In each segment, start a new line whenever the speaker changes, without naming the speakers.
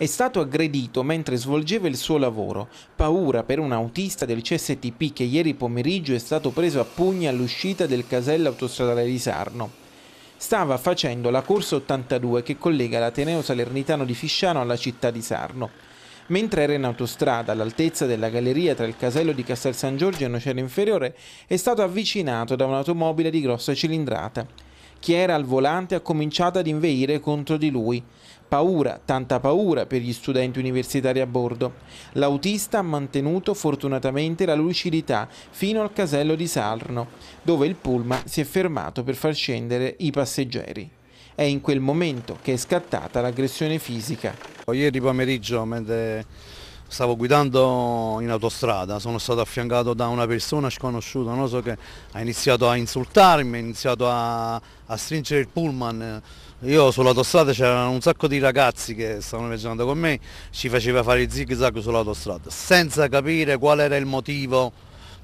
è stato aggredito mentre svolgeva il suo lavoro. Paura per un autista del CSTP che ieri pomeriggio è stato preso a pugni all'uscita del casello autostradale di Sarno. Stava facendo la corsa 82 che collega l'Ateneo Salernitano di Fisciano alla città di Sarno. Mentre era in autostrada all'altezza della galleria tra il casello di Castel San Giorgio e Nocera Inferiore, è stato avvicinato da un'automobile di grossa cilindrata. Chi era al volante ha cominciato ad inveire contro di lui. Paura, tanta paura per gli studenti universitari a bordo. L'autista ha mantenuto fortunatamente la lucidità fino al casello di Sarno, dove il pullman si è fermato per far scendere i passeggeri. È in quel momento che è scattata
l'aggressione fisica. Ieri pomeriggio, mentre stavo guidando in autostrada, sono stato affiancato da una persona sconosciuta, non so che ha iniziato a insultarmi, ha iniziato a, a stringere il pullman. Io sull'autostrada c'erano un sacco di ragazzi che stavano viaggiando con me, ci faceva fare i zig zag sull'autostrada, senza capire qual era il motivo,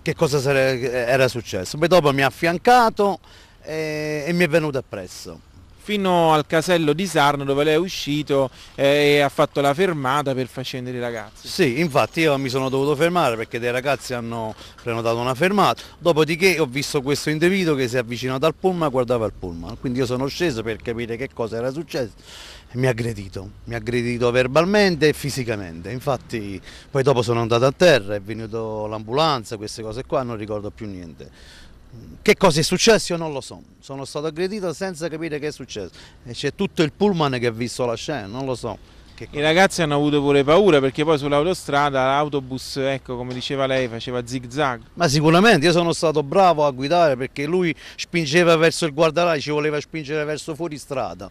che cosa era successo. Poi dopo mi ha affiancato e, eh, e mi è venuto appresso fino al casello di Sarno dove lei è uscito eh, e ha fatto la fermata per far scendere i ragazzi. Sì, infatti io mi sono dovuto fermare perché dei ragazzi hanno prenotato una fermata, dopodiché ho visto questo individuo che si è avvicinato al pullman e guardava il pullman, quindi io sono sceso per capire che cosa era successo e mi ha aggredito, mi ha aggredito verbalmente e fisicamente, infatti poi dopo sono andato a terra, è venuto l'ambulanza, queste cose qua, non ricordo più niente. Che cosa è successo io non lo so, sono stato aggredito senza capire che è successo. C'è tutto il pullman che ha visto la scena, non lo so.
I ragazzi hanno avuto pure paura perché poi sull'autostrada l'autobus, ecco come diceva lei, faceva zig zag.
Ma sicuramente io sono stato bravo a guidare perché lui spingeva verso il guardarai, ci voleva spingere verso fuori strada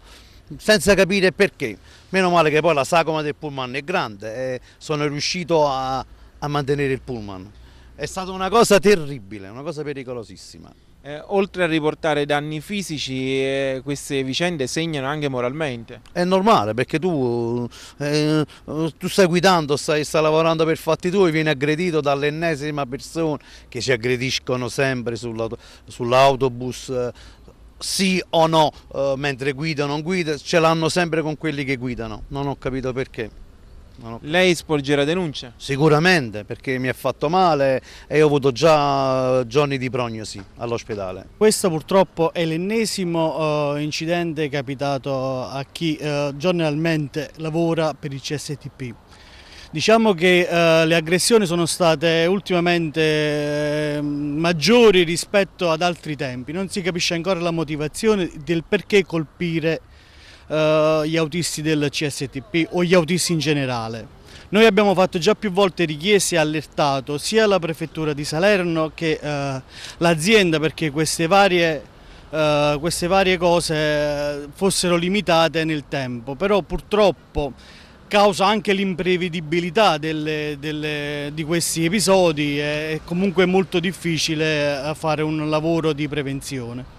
senza capire perché. Meno male che poi la sagoma del pullman è grande e sono riuscito a, a mantenere il pullman. È stata una cosa terribile, una cosa pericolosissima.
Eh, oltre a riportare danni fisici, eh, queste vicende segnano anche moralmente.
È normale perché tu, eh, tu stai guidando, stai, stai, lavorando per fatti tuoi, vieni aggredito dall'ennesima persona che ci aggrediscono sempre sull'autobus. Sull eh, sì o no, eh, mentre guida o non guida, ce l'hanno sempre con quelli che guidano. Non ho capito perché. Lei sporgerà denuncia? Sicuramente, perché mi ha fatto male e ho avuto già eh, giorni di prognosi all'ospedale.
Questo purtroppo è l'ennesimo eh, incidente capitato a chi eh, giornalmente lavora per il CSTP. Diciamo che le aggressioni sono state ultimamente ehm, maggiori rispetto ad altri tempi, non si capisce ancora la motivazione del perché colpire eh, gli autisti del CSTP o gli autisti in generale. Noi abbiamo fatto già più volte richieste e allertato sia la prefettura di Salerno che eh, l'azienda perché queste varie, eh, queste varie cose fossero limitate nel tempo, però purtroppo causa anche l'imprevedibilità di questi episodi è comunque molto difficile eh, fare un lavoro di prevenzione.